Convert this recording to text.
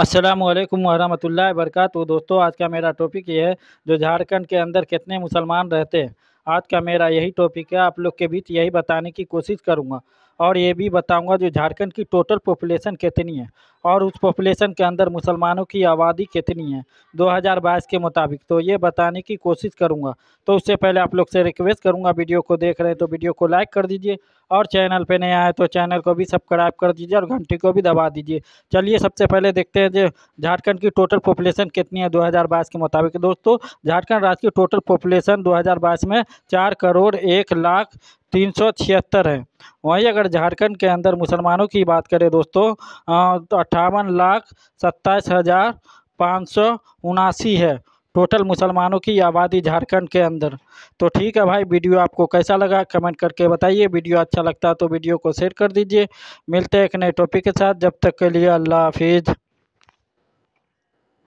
असलम वरहमल वरक दोस्तों आज का मेरा टॉपिक ये है जो झारखंड के अंदर कितने मुसलमान रहते हैं आज का मेरा यही टॉपिक है आप लोग के बीच यही बताने की कोशिश करूँगा और ये भी बताऊंगा जो झारखंड की टोटल पॉपुलेशन कितनी है और उस पॉपुलेशन के अंदर मुसलमानों की आबादी कितनी है 2022 के मुताबिक तो ये बताने की कोशिश करूंगा तो उससे पहले आप लोग से रिक्वेस्ट करूँगा वीडियो को देख रहे हैं तो वीडियो को लाइक कर दीजिए और चैनल पर नया आए तो चैनल को भी सब्सक्राइब कर दीजिए और घंटी को भी दबा दीजिए चलिए सबसे पहले देखते हैं जो झारखंड की टोटल पॉपुलेशन कितनी है दो के मुताबिक दोस्तों झारखंड राज्य की टोटल पॉपुलेशन दो में चार करोड़ एक लाख तीन सौ छिहत्तर है वहीं अगर झारखंड के अंदर मुसलमानों की बात करें दोस्तों तो अट्ठावन लाख सत्ताईस हज़ार पाँच सौ उनासी है टोटल मुसलमानों की आबादी झारखंड के अंदर तो ठीक है भाई वीडियो आपको कैसा लगा कमेंट करके बताइए वीडियो अच्छा लगता है तो वीडियो को शेयर कर दीजिए मिलते हैं एक नए टॉपिक के साथ जब तक के लिए अल्लाह हाफिज़